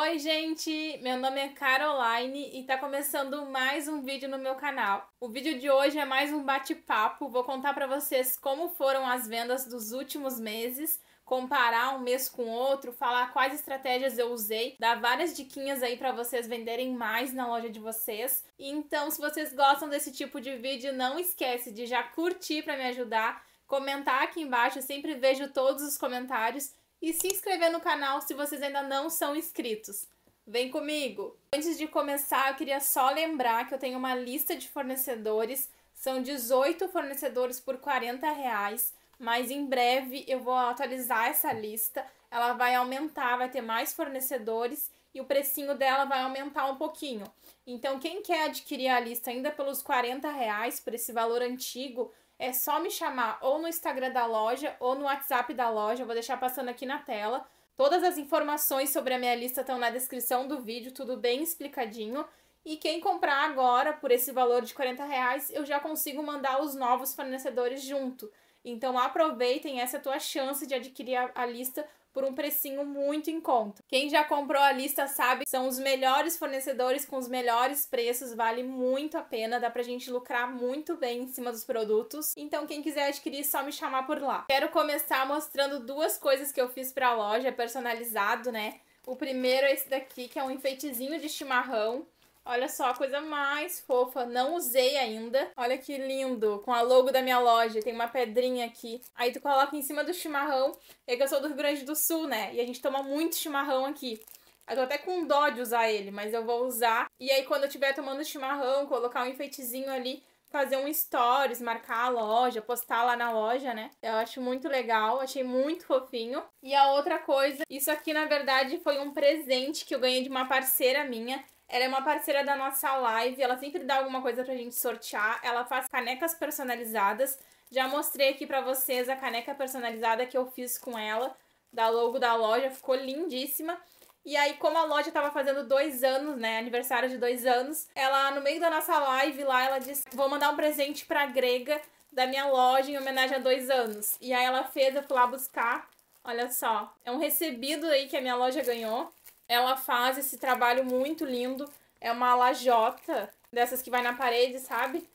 Oi, gente! Meu nome é Caroline e tá começando mais um vídeo no meu canal. O vídeo de hoje é mais um bate-papo. Vou contar para vocês como foram as vendas dos últimos meses, comparar um mês com outro, falar quais estratégias eu usei, dar várias diquinhas aí para vocês venderem mais na loja de vocês. Então, se vocês gostam desse tipo de vídeo, não esquece de já curtir para me ajudar, comentar aqui embaixo, eu sempre vejo todos os comentários e se inscrever no canal se vocês ainda não são inscritos. Vem comigo! Antes de começar, eu queria só lembrar que eu tenho uma lista de fornecedores. São 18 fornecedores por 40 reais, mas em breve eu vou atualizar essa lista. Ela vai aumentar, vai ter mais fornecedores e o precinho dela vai aumentar um pouquinho. Então, quem quer adquirir a lista ainda pelos 40 reais, por esse valor antigo, é só me chamar ou no Instagram da loja ou no WhatsApp da loja. vou deixar passando aqui na tela. Todas as informações sobre a minha lista estão na descrição do vídeo, tudo bem explicadinho. E quem comprar agora por esse valor de 40 reais, eu já consigo mandar os novos fornecedores junto. Então aproveitem essa é tua chance de adquirir a, a lista por um precinho muito em conta. Quem já comprou a lista sabe são os melhores fornecedores com os melhores preços, vale muito a pena, dá pra gente lucrar muito bem em cima dos produtos. Então quem quiser adquirir, é só me chamar por lá. Quero começar mostrando duas coisas que eu fiz pra loja, personalizado, né? O primeiro é esse daqui, que é um enfeitezinho de chimarrão. Olha só, a coisa mais fofa. Não usei ainda. Olha que lindo. Com a logo da minha loja. Tem uma pedrinha aqui. Aí tu coloca em cima do chimarrão. É que eu sou do Rio Grande do Sul, né? E a gente toma muito chimarrão aqui. Eu tô até com dó de usar ele, mas eu vou usar. E aí, quando eu estiver tomando chimarrão, colocar um enfeitezinho ali, fazer um stories, marcar a loja, postar lá na loja, né? Eu acho muito legal, achei muito fofinho. E a outra coisa, isso aqui na verdade foi um presente que eu ganhei de uma parceira minha. Ela é uma parceira da nossa live, ela sempre dá alguma coisa pra gente sortear. Ela faz canecas personalizadas. Já mostrei aqui pra vocês a caneca personalizada que eu fiz com ela, da logo da loja, ficou lindíssima. E aí, como a loja estava fazendo dois anos, né? Aniversário de dois anos, ela, no meio da nossa live lá, ela disse: Vou mandar um presente pra grega da minha loja em homenagem a dois anos. E aí ela fez, eu fui lá buscar. Olha só, é um recebido aí que a minha loja ganhou. Ela faz esse trabalho muito lindo. É uma lajota dessas que vai na parede, sabe?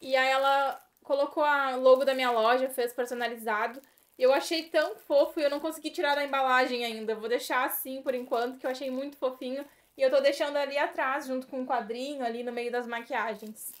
E aí ela colocou a logo da minha loja, fez personalizado. Eu achei tão fofo e eu não consegui tirar da embalagem ainda. Vou deixar assim por enquanto, que eu achei muito fofinho. E eu tô deixando ali atrás, junto com um quadrinho ali no meio das maquiagens.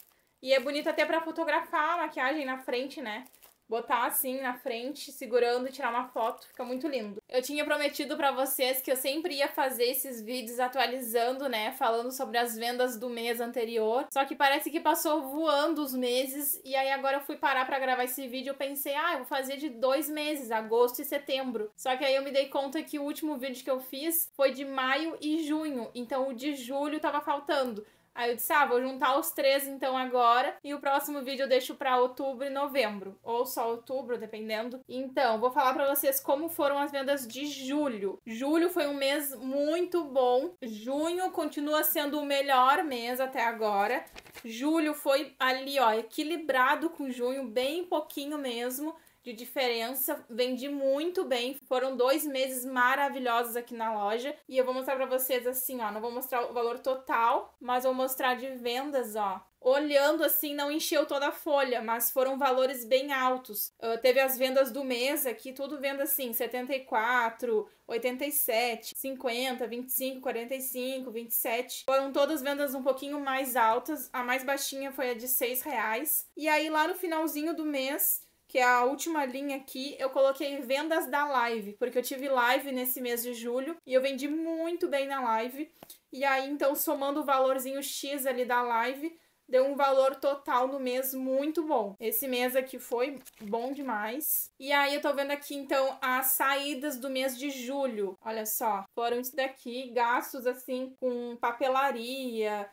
E é bonito até para fotografar a maquiagem na frente, né? botar assim na frente, segurando e tirar uma foto, fica muito lindo. Eu tinha prometido para vocês que eu sempre ia fazer esses vídeos atualizando, né, falando sobre as vendas do mês anterior. Só que parece que passou voando os meses e aí agora eu fui parar para gravar esse vídeo, eu pensei, ah, eu vou fazer de dois meses, agosto e setembro. Só que aí eu me dei conta que o último vídeo que eu fiz foi de maio e junho, então o de julho tava faltando. Aí eu disse, ah, vou juntar os três então agora. E o próximo vídeo eu deixo para outubro e novembro. Ou só outubro, dependendo. Então, vou falar para vocês como foram as vendas de julho. Julho foi um mês muito bom. Junho continua sendo o melhor mês até agora. Julho foi ali, ó, equilibrado com junho, bem pouquinho mesmo de diferença. Vendi muito bem. Foram dois meses maravilhosos aqui na loja. E eu vou mostrar pra vocês assim, ó. Não vou mostrar o valor total, mas vou mostrar de vendas, ó olhando assim, não encheu toda a folha, mas foram valores bem altos. Uh, teve as vendas do mês aqui, tudo venda assim, 74, 87, 50, 25, 45, 27. Foram todas vendas um pouquinho mais altas, a mais baixinha foi a de 6 reais. E aí lá no finalzinho do mês que é a última linha aqui, eu coloquei vendas da live, porque eu tive live nesse mês de julho e eu vendi muito bem na live. E aí, então, somando o valorzinho X ali da live, deu um valor total no mês muito bom. Esse mês aqui foi bom demais. E aí eu tô vendo aqui então as saídas do mês de julho. Olha só, foram isso daqui, gastos assim com papelaria,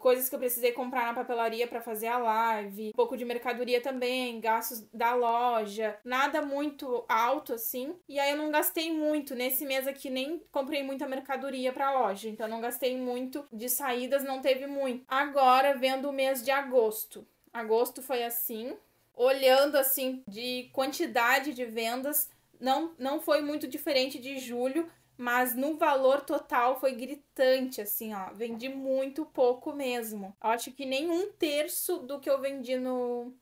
coisas que eu precisei comprar na papelaria para fazer a live, um pouco de mercadoria também, gastos da loja, nada muito alto assim. E aí eu não gastei muito nesse mês aqui, nem comprei muita mercadoria para a loja, então não gastei muito de saídas, não teve muito. Agora vendo o mês de agosto. Agosto foi assim, olhando assim de quantidade de vendas, não não foi muito diferente de julho mas no valor total foi gritante, assim, ó. Vendi muito pouco mesmo. Eu acho que nem um terço do que eu vendi no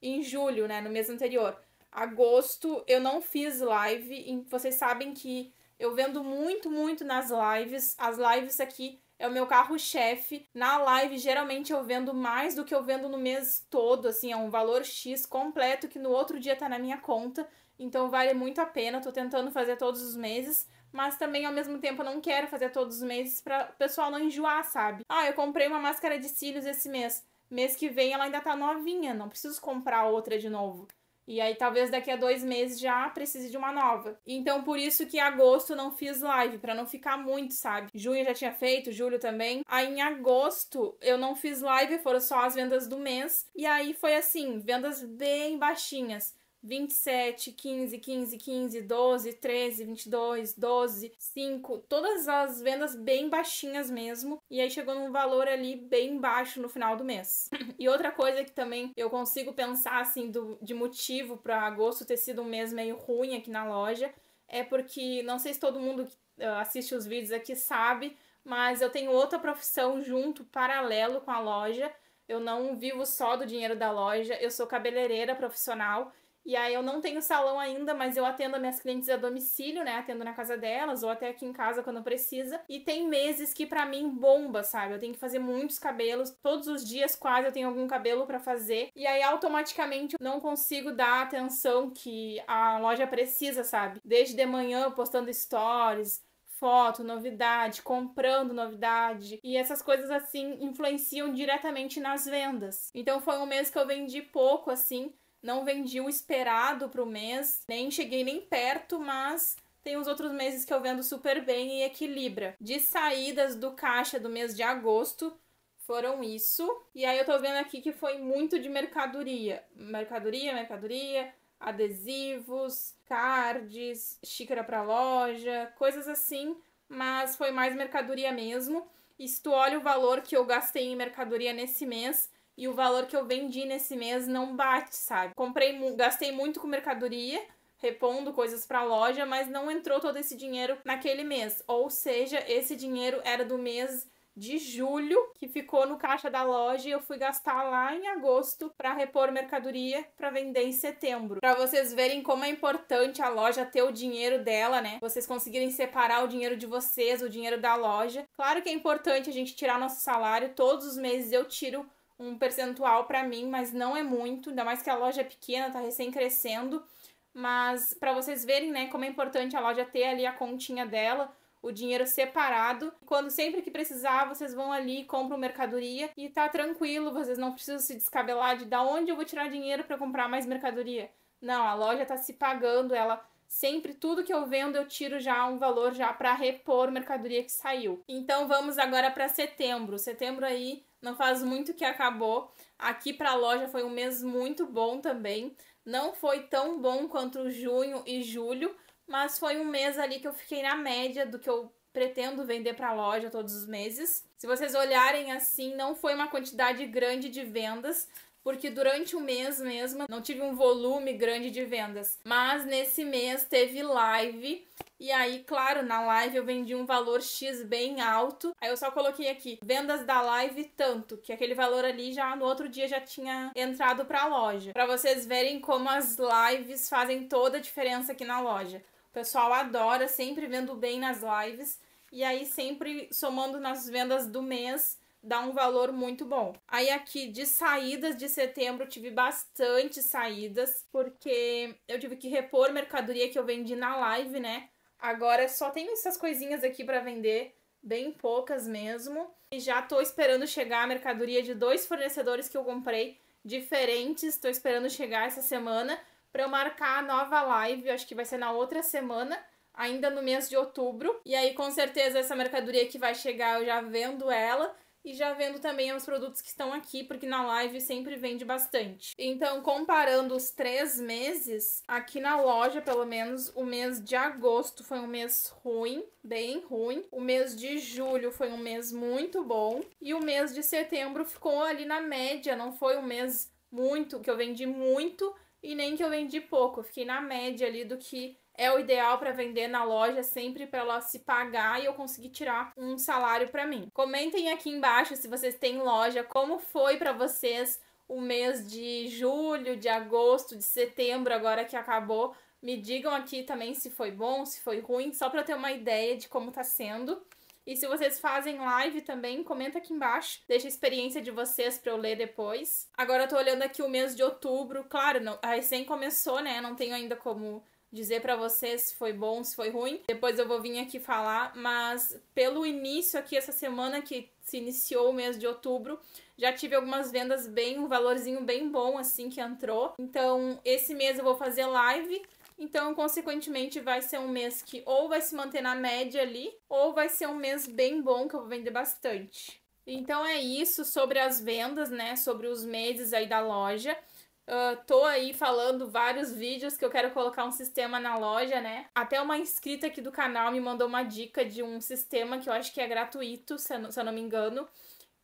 em julho, né, no mês anterior. Agosto eu não fiz live, vocês sabem que eu vendo muito, muito nas lives. As lives aqui é o meu carro-chefe. Na live, geralmente eu vendo mais do que eu vendo no mês todo, assim, é um valor X completo que no outro dia tá na minha conta. Então vale muito a pena, tô tentando fazer todos os meses mas também ao mesmo tempo eu não quero fazer todos os meses para o pessoal não enjoar, sabe? Ah, eu comprei uma máscara de cílios esse mês. Mês que vem ela ainda tá novinha, não preciso comprar outra de novo. E aí talvez daqui a dois meses já precise de uma nova. Então por isso que agosto não fiz live, para não ficar muito, sabe? Junho já tinha feito, julho também. Aí em agosto eu não fiz live, foram só as vendas do mês. E aí foi assim, vendas bem baixinhas. 27, 15, 15, 15, 12, 13, 22, 12, 5, todas as vendas bem baixinhas mesmo. E aí chegou num valor ali bem baixo no final do mês. e outra coisa que também eu consigo pensar assim do, de motivo para agosto ter sido um mês meio ruim aqui na loja é porque não sei se todo mundo que ah, assiste os vídeos aqui sabe, mas eu tenho outra profissão junto, paralelo com a loja. Eu não vivo só do dinheiro da loja, eu sou cabeleireira profissional e aí eu não tenho salão ainda, mas eu atendo minhas clientes a domicílio, né? Atendo na casa delas ou até aqui em casa quando precisa. E tem meses que para mim bomba, sabe? Eu tenho que fazer muitos cabelos, todos os dias quase eu tenho algum cabelo para fazer. E aí automaticamente eu não consigo dar a atenção que a loja precisa, sabe? Desde de manhã postando stories, foto, novidade, comprando novidade. E essas coisas assim influenciam diretamente nas vendas. Então foi um mês que eu vendi pouco assim, não vendi o esperado pro mês, nem cheguei nem perto, mas tem uns outros meses que eu vendo super bem e equilibra. De saídas do caixa do mês de agosto, foram isso. E aí eu tô vendo aqui que foi muito de mercadoria. Mercadoria, mercadoria, adesivos, cards, xícara para loja, coisas assim, mas foi mais mercadoria mesmo. E se tu olha o valor que eu gastei em mercadoria nesse mês, e o valor que eu vendi nesse mês não bate, sabe? Comprei, gastei muito com mercadoria, repondo coisas para a loja, mas não entrou todo esse dinheiro naquele mês. Ou seja, esse dinheiro era do mês de julho, que ficou no caixa da loja e eu fui gastar lá em agosto para repor mercadoria para vender em setembro. Para vocês verem como é importante a loja ter o dinheiro dela, né? Vocês conseguirem separar o dinheiro de vocês, o dinheiro da loja. Claro que é importante a gente tirar nosso salário, todos os meses eu tiro um percentual para mim, mas não é muito, ainda mais que a loja é pequena, tá recém crescendo. Mas para vocês verem, né, como é importante a loja ter ali a continha dela, o dinheiro separado. Quando sempre que precisar, vocês vão ali e compram mercadoria e tá tranquilo, vocês não precisam se descabelar de da onde eu vou tirar dinheiro para comprar mais mercadoria. Não, a loja tá se pagando, ela Sempre tudo que eu vendo eu tiro já um valor já para repor mercadoria que saiu. Então vamos agora para setembro. Setembro aí não faz muito que acabou. Aqui para a loja foi um mês muito bom também. Não foi tão bom quanto junho e julho, mas foi um mês ali que eu fiquei na média do que eu pretendo vender para a loja todos os meses. Se vocês olharem assim, não foi uma quantidade grande de vendas, porque durante o mês mesmo não tive um volume grande de vendas. Mas nesse mês teve live e aí, claro, na live eu vendi um valor X bem alto. Aí eu só coloquei aqui vendas da live tanto, que aquele valor ali já no outro dia já tinha entrado para a loja. Para vocês verem como as lives fazem toda a diferença aqui na loja. O pessoal adora, sempre vendo bem nas lives e aí sempre somando nas vendas do mês dá um valor muito bom. Aí aqui de saídas de setembro tive bastante saídas porque eu tive que repor mercadoria que eu vendi na live, né? Agora só tenho essas coisinhas aqui para vender, bem poucas mesmo. E já tô esperando chegar a mercadoria de dois fornecedores que eu comprei diferentes, tô esperando chegar essa semana para eu marcar a nova live, acho que vai ser na outra semana ainda no mês de outubro. E aí, com certeza, essa mercadoria que vai chegar, eu já vendo ela e já vendo também os produtos que estão aqui, porque na live sempre vende bastante. Então, comparando os três meses, aqui na loja, pelo menos, o mês de agosto foi um mês ruim, bem ruim. O mês de julho foi um mês muito bom. E o mês de setembro ficou ali na média, não foi um mês muito, que eu vendi muito e nem que eu vendi pouco. Eu fiquei na média ali do que é o ideal para vender na loja sempre para ela se pagar e eu conseguir tirar um salário para mim. Comentem aqui embaixo se vocês têm loja, como foi para vocês o mês de julho, de agosto, de setembro, agora que acabou. Me digam aqui também se foi bom, se foi ruim, só para eu ter uma ideia de como tá sendo. E se vocês fazem live também, comenta aqui embaixo. Deixa a experiência de vocês para eu ler depois. Agora eu tô olhando aqui o mês de outubro. Claro, não, recém começou, né? Não tenho ainda como dizer para vocês se foi bom, se foi ruim. Depois eu vou vir aqui falar, mas pelo início aqui essa semana que se iniciou o mês de outubro, já tive algumas vendas bem, um valorzinho bem bom assim que entrou. Então, esse mês eu vou fazer live então, consequentemente, vai ser um mês que ou vai se manter na média ali, ou vai ser um mês bem bom que eu vou vender bastante. Então é isso sobre as vendas, né? Sobre os meses aí da loja. Ah, tô aí falando vários vídeos que eu quero colocar um sistema na loja, né? Até uma inscrita aqui do canal me mandou uma dica de um sistema que eu acho que é gratuito, se eu não, se eu não me engano,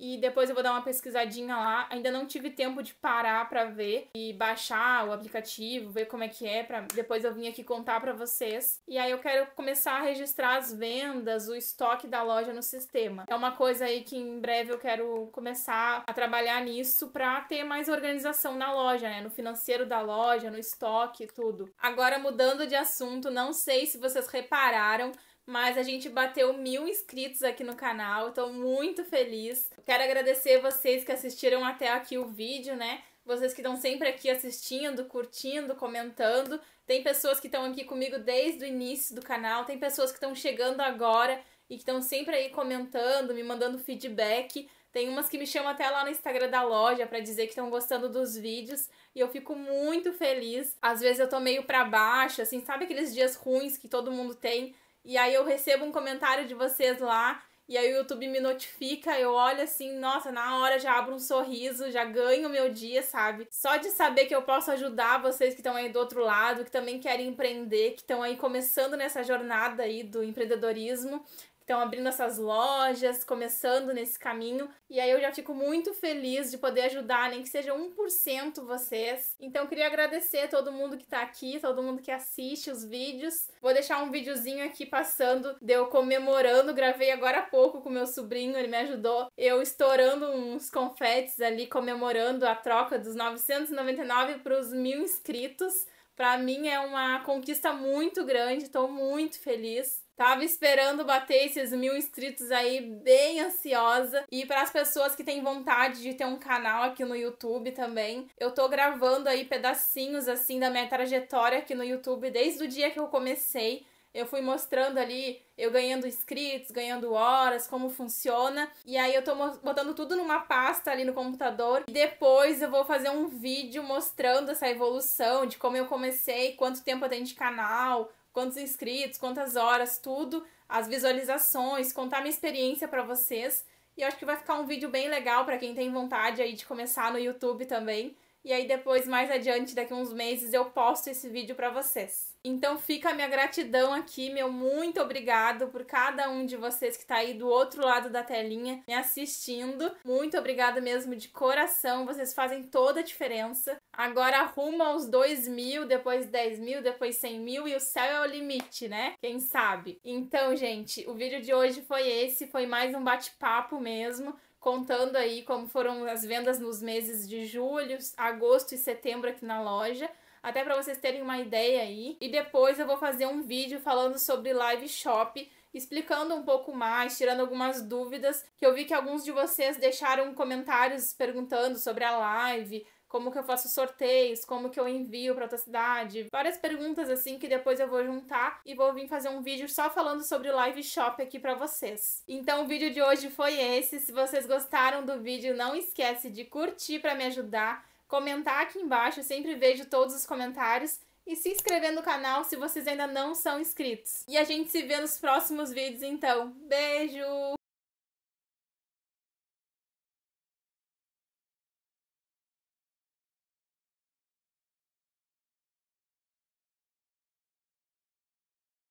e depois eu vou dar uma pesquisadinha lá. Ainda não tive tempo de parar para ver e baixar o aplicativo, ver como é que é, para depois eu vim aqui contar para vocês. E aí eu quero começar a registrar as vendas, o estoque da loja no sistema. É uma coisa aí que em breve eu quero começar a trabalhar nisso para ter mais organização na loja, né? No financeiro da loja, no estoque, tudo. Agora mudando de assunto, não sei se vocês repararam, mas a gente bateu mil inscritos aqui no canal, estou muito feliz. Quero agradecer vocês que assistiram até aqui o vídeo, né? Vocês que estão sempre aqui assistindo, curtindo, comentando. Tem pessoas que estão aqui comigo desde o início do canal, tem pessoas que estão chegando agora e que estão sempre aí comentando, me mandando feedback. Tem umas que me chamam até lá no Instagram da loja para dizer que estão gostando dos vídeos e eu fico muito feliz. Às vezes eu tô meio para baixo, assim, sabe aqueles dias ruins que todo mundo tem? E aí eu recebo um comentário de vocês lá e aí o YouTube me notifica, eu olho assim, nossa, na hora já abro um sorriso, já ganho meu dia, sabe? Só de saber que eu posso ajudar vocês que estão aí do outro lado, que também querem empreender, que estão aí começando nessa jornada aí do empreendedorismo, estão abrindo essas lojas, começando nesse caminho. E aí eu já fico muito feliz de poder ajudar, nem que seja 1% vocês. Então queria agradecer a todo mundo que tá aqui, todo mundo que assiste os vídeos. Vou deixar um videozinho aqui passando de eu comemorando, gravei agora há pouco com meu sobrinho, ele me ajudou. Eu estourando uns confetes ali comemorando a troca dos 999 para os mil inscritos. Para mim é uma conquista muito grande, estou muito feliz. Tava esperando bater esses mil inscritos aí, bem ansiosa. E para as pessoas que têm vontade de ter um canal aqui no YouTube também, eu tô gravando aí pedacinhos assim da minha trajetória aqui no YouTube desde o dia que eu comecei. Eu fui mostrando ali, eu ganhando inscritos, ganhando horas, como funciona. E aí eu tô botando tudo numa pasta ali no computador. E depois eu vou fazer um vídeo mostrando essa evolução de como eu comecei, quanto tempo eu tenho de canal, quantos inscritos, quantas horas, tudo, as visualizações, contar minha experiência para vocês. E eu acho que vai ficar um vídeo bem legal para quem tem vontade aí de começar no YouTube também. E aí depois, mais adiante, daqui uns meses, eu posto esse vídeo para vocês. Então fica a minha gratidão aqui, meu muito obrigado por cada um de vocês que tá aí do outro lado da telinha me assistindo. Muito obrigado mesmo de coração, vocês fazem toda a diferença. Agora arruma aos 2 mil, depois 10 mil, depois 100 mil e o céu é o limite, né? Quem sabe? Então, gente, o vídeo de hoje foi esse, foi mais um bate-papo mesmo contando aí como foram as vendas nos meses de julho, agosto e setembro aqui na loja, até para vocês terem uma ideia aí. E depois eu vou fazer um vídeo falando sobre live shop, explicando um pouco mais, tirando algumas dúvidas, que eu vi que alguns de vocês deixaram comentários perguntando sobre a live, como que eu faço sorteios, como que eu envio para outra cidade, várias perguntas assim que depois eu vou juntar e vou vir fazer um vídeo só falando sobre live shop aqui para vocês. Então o vídeo de hoje foi esse. Se vocês gostaram do vídeo, não esquece de curtir para me ajudar, comentar aqui embaixo, eu sempre vejo todos os comentários e se inscrever no canal se vocês ainda não são inscritos. E a gente se vê nos próximos vídeos então. Beijo.